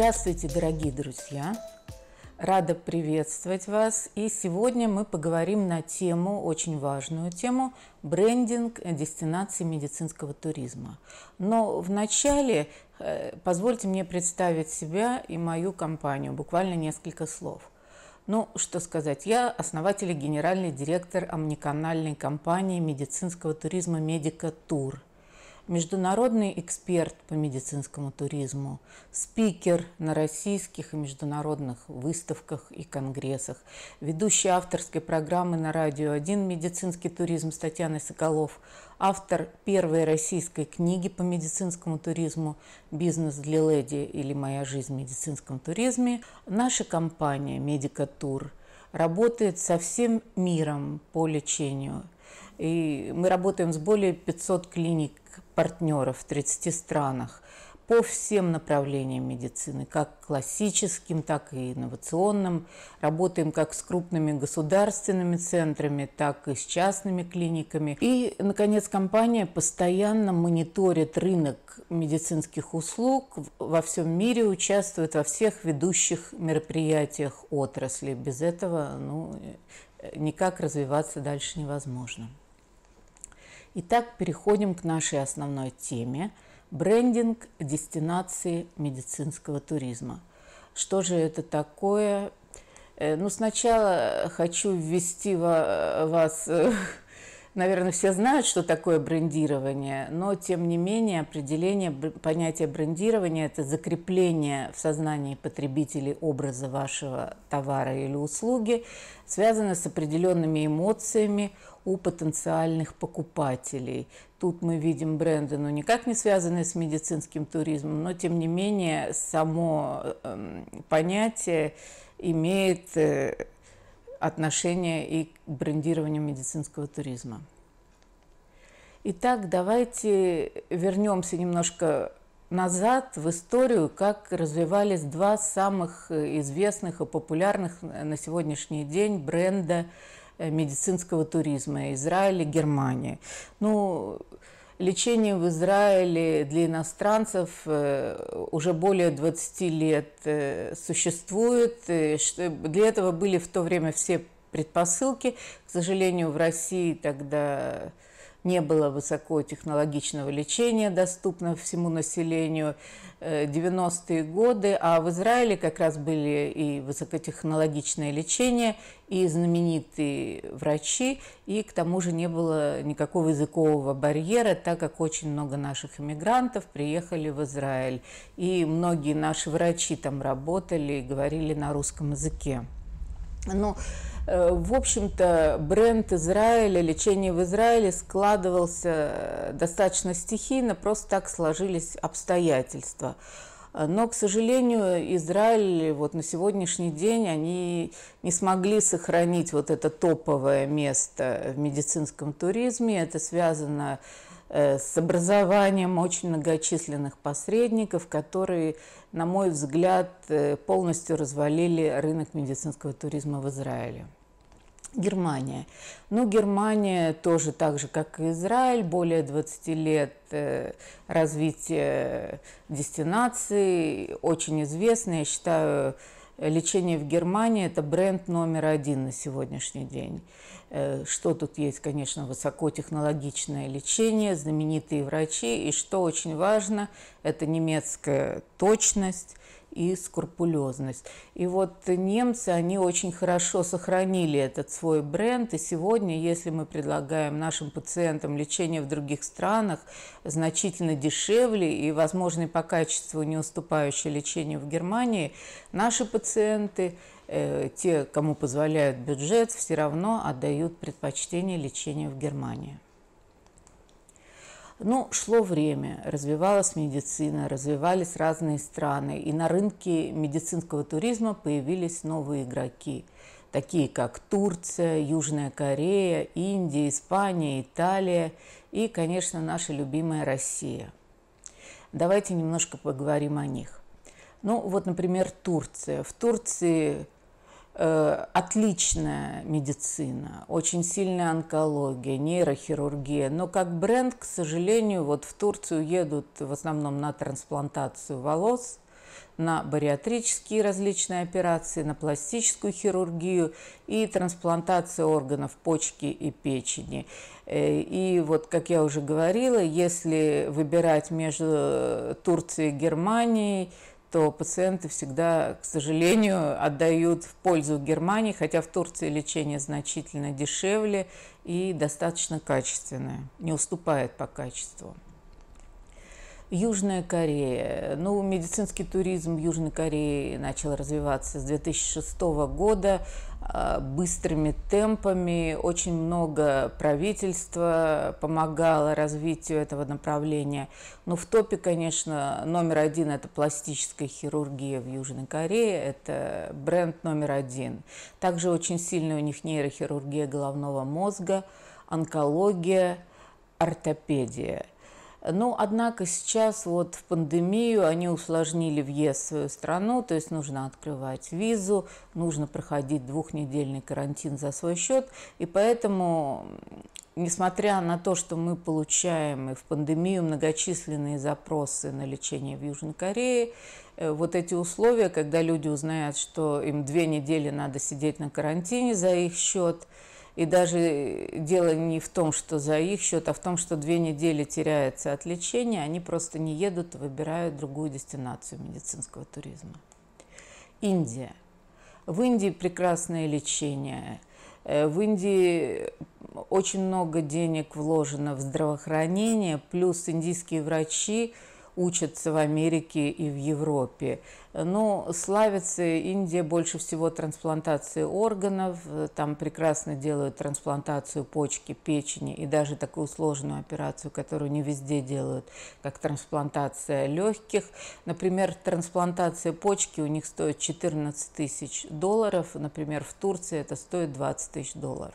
Здравствуйте, дорогие друзья! Рада приветствовать вас. И сегодня мы поговорим на тему, очень важную тему, брендинг дестинации медицинского туризма. Но вначале э, позвольте мне представить себя и мою компанию, буквально несколько слов. Ну, что сказать, я основатель и генеральный директор омниканальной компании медицинского туризма «Медика Тур» международный эксперт по медицинскому туризму, спикер на российских и международных выставках и конгрессах, ведущий авторской программы на радио «Один» «Медицинский туризм» с Татьяной Соколов, автор первой российской книги по медицинскому туризму «Бизнес для леди» или «Моя жизнь в медицинском туризме». Наша компания «Медикатур» работает со всем миром по лечению – и мы работаем с более 500 клиник партнеров в 30 странах по всем направлениям медицины, как классическим, так и инновационным. Работаем как с крупными государственными центрами, так и с частными клиниками. И, наконец, компания постоянно мониторит рынок медицинских услуг во всем мире, участвует во всех ведущих мероприятиях отрасли. Без этого ну, никак развиваться дальше невозможно. Итак, переходим к нашей основной теме – брендинг дестинации медицинского туризма. Что же это такое? Э, ну, сначала хочу ввести вас э, наверное, все знают, что такое брендирование, но тем не менее определение понятия брендирования – это закрепление в сознании потребителей образа вашего товара или услуги, связано с определенными эмоциями у потенциальных покупателей. Тут мы видим бренды, но ну, никак не связанные с медицинским туризмом, но тем не менее само эм, понятие имеет э, отношение и к брендированию медицинского туризма. Итак, давайте вернемся немножко назад в историю, как развивались два самых известных и популярных на сегодняшний день бренда э, медицинского туризма – Израиль и Германия. Ну, лечение в Израиле для иностранцев э, уже более 20 лет э, существует. Э, для этого были в то время все предпосылки. К сожалению, в России тогда не было высокотехнологичного лечения, доступно всему населению 90-е э, годы, а в Израиле как раз были и высокотехнологичное лечение, и знаменитые врачи, и к тому же не было никакого языкового барьера, так как очень много наших иммигрантов приехали в Израиль, и многие наши врачи там работали и говорили на русском языке. Но ну, Э, в общем-то, бренд Израиля, лечение в Израиле складывался э, достаточно стихийно, просто так сложились обстоятельства. Э, но, к сожалению, Израиль вот на сегодняшний день они не смогли сохранить вот это топовое место в медицинском туризме. Это связано с образованием очень многочисленных посредников, которые, на мой взгляд, полностью развалили рынок медицинского туризма в Израиле. Германия. Ну, Германия тоже так же, как и Израиль, более 20 лет э, развития дестинации, очень известная. Я считаю, лечение в Германии – это бренд номер один на сегодняшний день. Э, что тут есть, конечно, высокотехнологичное лечение, знаменитые врачи, и что очень важно – это немецкая точность, и скрупулезность. И вот немцы, они очень хорошо сохранили этот свой бренд, и сегодня, если мы предлагаем нашим пациентам лечение в других странах, значительно дешевле и, возможно, по качеству не уступающее лечению в Германии, наши пациенты э, те, кому позволяют бюджет, все равно отдают предпочтение лечению в Германии. Но ну, шло время, развивалась медицина, развивались разные страны, и на рынке медицинского туризма появились новые игроки, такие как Турция, Южная Корея, Индия, Испания, Италия и, конечно, наша любимая Россия. Давайте немножко поговорим о них. Ну, вот, например, Турция. В Турции Э, отличная медицина, очень сильная онкология, нейрохирургия, но как бренд, к сожалению, вот в Турцию едут в основном на трансплантацию волос, на бариатрические различные операции, на пластическую хирургию и трансплантацию органов почки и печени. Э, и вот, как я уже говорила, если выбирать между э, Турцией и Германией, то пациенты всегда, к сожалению, отдают в пользу Германии, хотя в Турции лечение значительно дешевле и достаточно качественное, не уступает по качеству. Южная Корея. Ну, медицинский туризм в Южной Кореи начал развиваться с 2006 года. Э, быстрыми темпами. Очень много правительства помогало развитию этого направления. Но ну, в топе, конечно, номер один – это пластическая хирургия в Южной Корее. Это бренд номер один. Также очень сильная у них нейрохирургия головного мозга, онкология, ортопедия – но, ну, однако, сейчас вот в пандемию они усложнили въезд в свою страну, то есть нужно открывать визу, нужно проходить двухнедельный карантин за свой счет, и поэтому несмотря на то, что мы получаем и в пандемию многочисленные запросы на лечение в Южной Корее, э, вот эти условия, когда люди узнают, что им две недели надо сидеть на карантине за их счет – и даже э, дело не в том, что за их счет, а в том, что две недели теряется от лечения, они просто не едут, выбирают другую дестинацию медицинского туризма. Индия. В Индии прекрасное лечение. Э, в Индии очень много денег вложено в здравоохранение, плюс индийские врачи учатся в Америке и в Европе. Но ну, славится Индия больше всего трансплантацией органов. Э, там прекрасно делают трансплантацию почки, печени и даже такую сложную операцию, которую не везде делают, как трансплантация легких. Например, трансплантация почки у них стоит 14 тысяч долларов. Например, в Турции это стоит 20 тысяч долларов.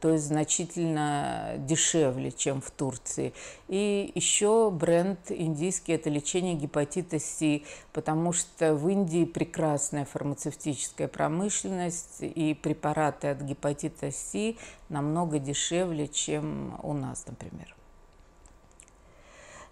То есть значительно дешевле, чем в Турции. И еще бренд индийский – это лечение гепатита С, потому что в Индии прекрасная фармацевтическая промышленность, и препараты от гепатита С намного дешевле, чем у нас, например.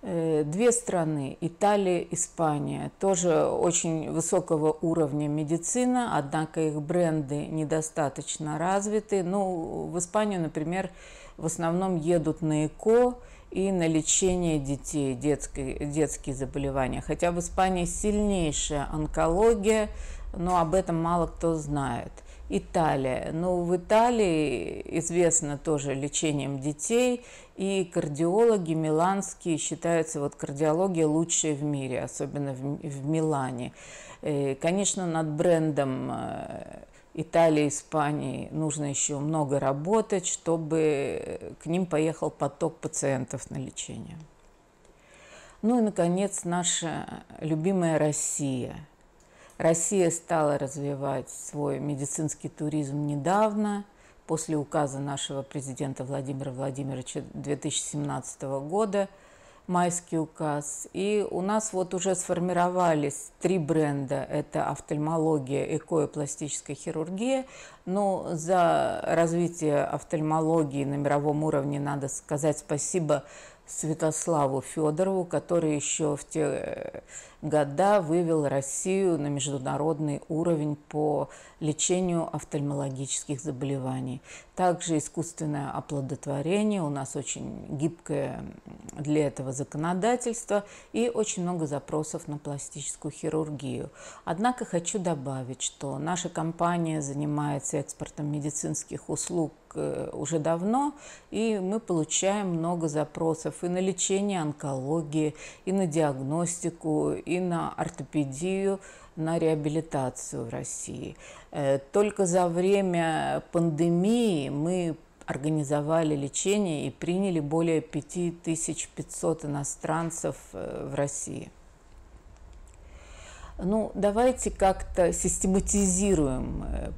Э, две страны, Италия, Испания, тоже очень высокого уровня медицина, однако их бренды недостаточно развиты. Ну, в Испанию, например, в основном едут на ЭКО, и на лечение детей, детские, детские заболевания. Хотя в Испании сильнейшая онкология, но об этом мало кто знает. Италия. Ну, в Италии известно тоже лечением детей, и кардиологи миланские считаются, вот кардиология лучшая в мире, особенно в, в Милане. И, э, конечно, над брендом э, Италии, Испании нужно еще много работать, чтобы э, к ним поехал поток пациентов на лечение. Ну и, наконец, наша любимая Россия. Россия стала развивать свой медицинский туризм недавно, после указа нашего президента Владимира Владимировича 2017 года – майский указ. И у нас вот уже сформировались три бренда. Это офтальмология, эко и пластическая хирургия. Но ну, за развитие офтальмологии на мировом уровне надо сказать спасибо Святославу Федорову, который еще в те э, года вывел Россию на международный уровень по лечению офтальмологических заболеваний. Также искусственное оплодотворение, у нас очень гибкое для этого законодательство и очень много запросов на пластическую хирургию. Однако хочу добавить, что наша компания занимается экспортом медицинских услуг э, уже давно, и мы получаем много запросов и на лечение онкологии, и на диагностику, и на ортопедию, на реабилитацию в России. Э, только за время пандемии мы организовали лечение и приняли более 5500 иностранцев э, в России. Ну, давайте как-то систематизируем э,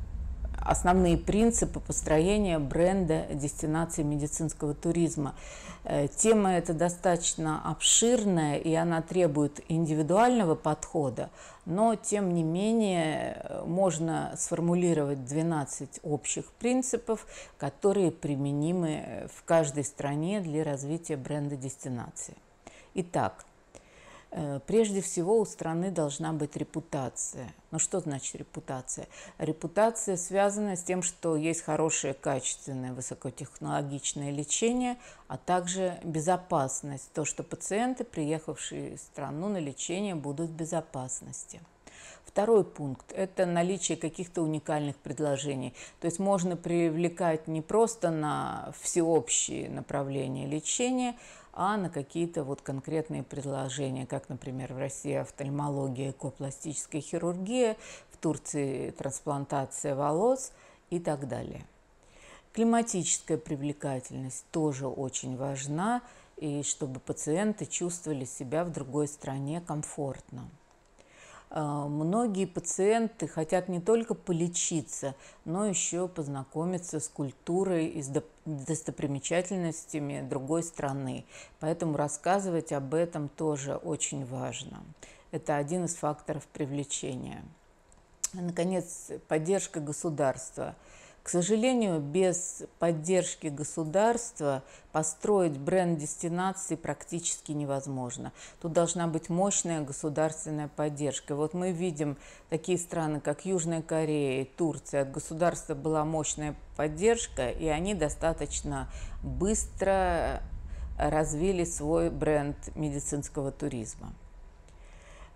основные принципы построения бренда дестинации медицинского туризма. Э, тема эта достаточно обширная, и она требует индивидуального подхода, но тем не менее э, можно сформулировать 12 общих принципов, которые применимы э, в каждой стране для развития бренда дестинации. Итак, Э, прежде всего у страны должна быть репутация. Но ну, что значит репутация? Репутация связана с тем, что есть хорошее, качественное, высокотехнологичное лечение, а также безопасность. То, что пациенты, приехавшие в страну на лечение, будут в безопасности. Второй пункт – это наличие каких-то уникальных предложений. То есть можно привлекать не просто на всеобщие направления лечения, а на какие-то вот конкретные предложения, как, например, в России офтальмология, экопластическая хирургия, в Турции трансплантация волос и так далее. Климатическая привлекательность тоже очень важна, и чтобы пациенты чувствовали себя в другой стране комфортно. А, многие пациенты хотят не только полечиться, но еще познакомиться с культурой и с достопримечательностями другой страны. Поэтому рассказывать об этом тоже очень важно. Это один из факторов привлечения. Наконец, поддержка государства – к сожалению, без поддержки государства построить бренд дестинации практически невозможно. Тут должна быть мощная государственная поддержка. Вот мы видим такие страны, как Южная Корея и Турция. От государства была мощная поддержка, и они достаточно быстро развили свой бренд медицинского туризма.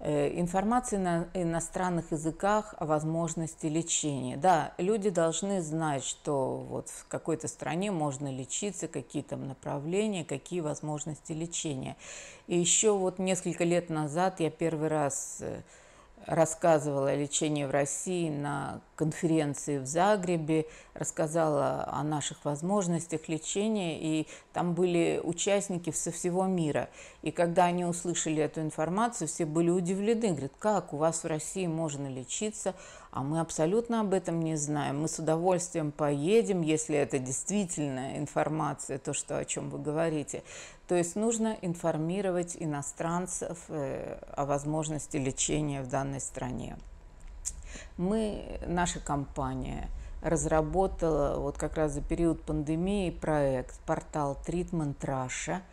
Э, информации на иностранных языках о возможности лечения. Да, люди должны знать, что вот в какой-то стране можно лечиться, какие там направления, какие возможности лечения. И еще вот несколько лет назад я первый раз э, рассказывала о лечении в России на конференции в Загребе, рассказала о наших возможностях лечения, и там были участники со всего мира. И когда они услышали эту информацию, все были удивлены, говорят, как у вас в России можно лечиться, а мы абсолютно об этом не знаем. Мы с удовольствием поедем, если это действительно информация, то, что, о чем вы говорите. То есть нужно информировать иностранцев э, о возможности лечения в данной стране. Мы, наша компания разработала вот как раз за период пандемии проект, портал Treatment Russia –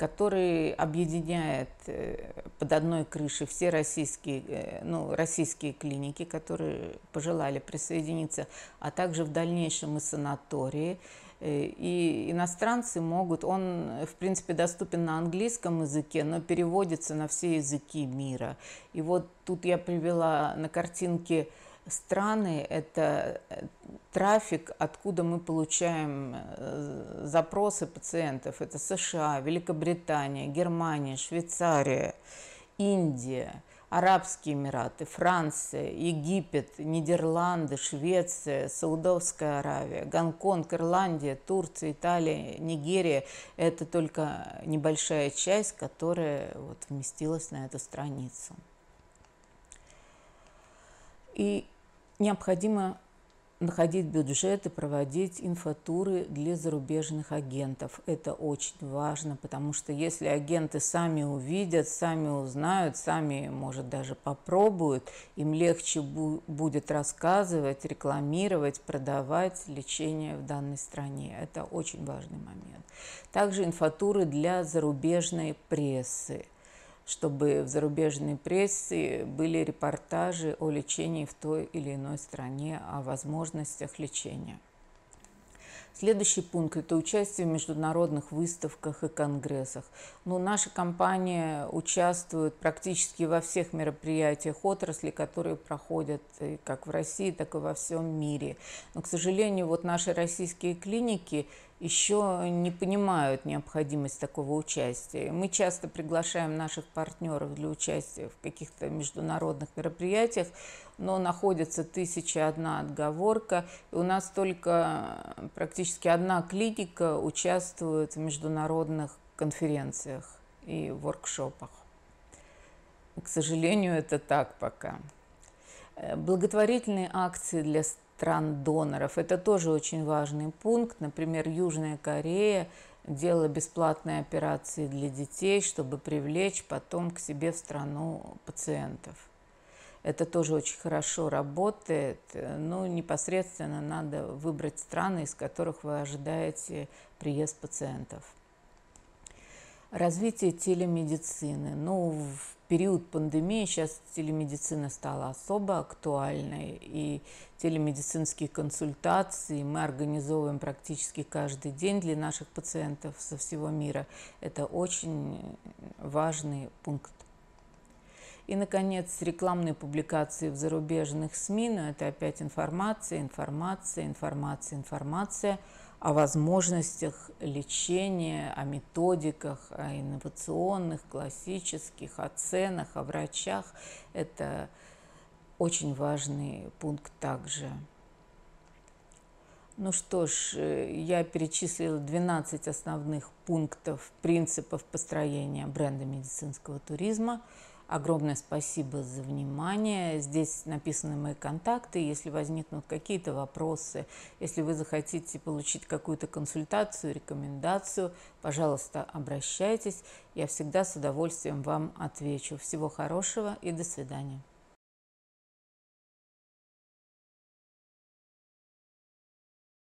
который объединяет э, под одной крышей все российские, э, ну, российские клиники, которые пожелали присоединиться, а также в дальнейшем и санатории. Э, и иностранцы могут, он, в принципе, доступен на английском языке, но переводится на все языки мира. И вот тут я привела на картинке страны, это э, трафик, откуда мы получаем э, запросы пациентов. Это США, Великобритания, Германия, Швейцария, Индия, Арабские Эмираты, Франция, Египет, Нидерланды, Швеция, Саудовская Аравия, Гонконг, Ирландия, Турция, Италия, Нигерия. Это только небольшая часть, которая вот вместилась на эту страницу. И необходимо находить бюджет и проводить инфотуры для зарубежных агентов. Это очень важно, потому что если агенты сами увидят, сами узнают, сами, может, даже попробуют, им легче бу- будет рассказывать, рекламировать, продавать лечение в данной стране. Это очень важный момент. Также инфотуры для зарубежной прессы – чтобы в зарубежной прессе были репортажи о лечении в той или иной стране, о возможностях лечения. Следующий пункт – это участие в международных выставках и конгрессах. Ну, наша компания участвует практически во всех мероприятиях отрасли, которые проходят как в России, так и во всем мире. Но, к сожалению, вот наши российские клиники еще не понимают необходимость такого участия. Мы часто приглашаем наших партнеров для участия в каких-то международных мероприятиях, но находится тысяча одна отговорка. И у нас только э, практически одна клиника участвует в международных конференциях и воркшопах. К сожалению, это так пока. Э, благотворительные акции для стран-доноров. Это тоже очень важный пункт. Например, Южная Корея делала бесплатные операции для детей, чтобы привлечь потом к себе в страну пациентов. Это тоже очень хорошо работает. Ну, непосредственно надо выбрать страны, из которых вы ожидаете приезд пациентов. Развитие телемедицины. Ну, в период пандемии сейчас телемедицина стала особо актуальной, и телемедицинские консультации мы организовываем практически каждый день для наших пациентов со всего мира. Это очень важный пункт. И, наконец, рекламные публикации в зарубежных СМИ, но это опять информация, информация, информация, информация – о возможностях лечения, о методиках, о инновационных, классических, о ценах, о врачах. Это очень важный пункт также. Ну что ж, э, я перечислила 12 основных пунктов, принципов построения бренда медицинского туризма – Огромное спасибо за внимание. Здесь написаны мои контакты. Если возникнут какие-то вопросы, если вы захотите получить какую-то консультацию, рекомендацию, пожалуйста, обращайтесь. Я всегда с удовольствием вам отвечу. Всего хорошего и до свидания.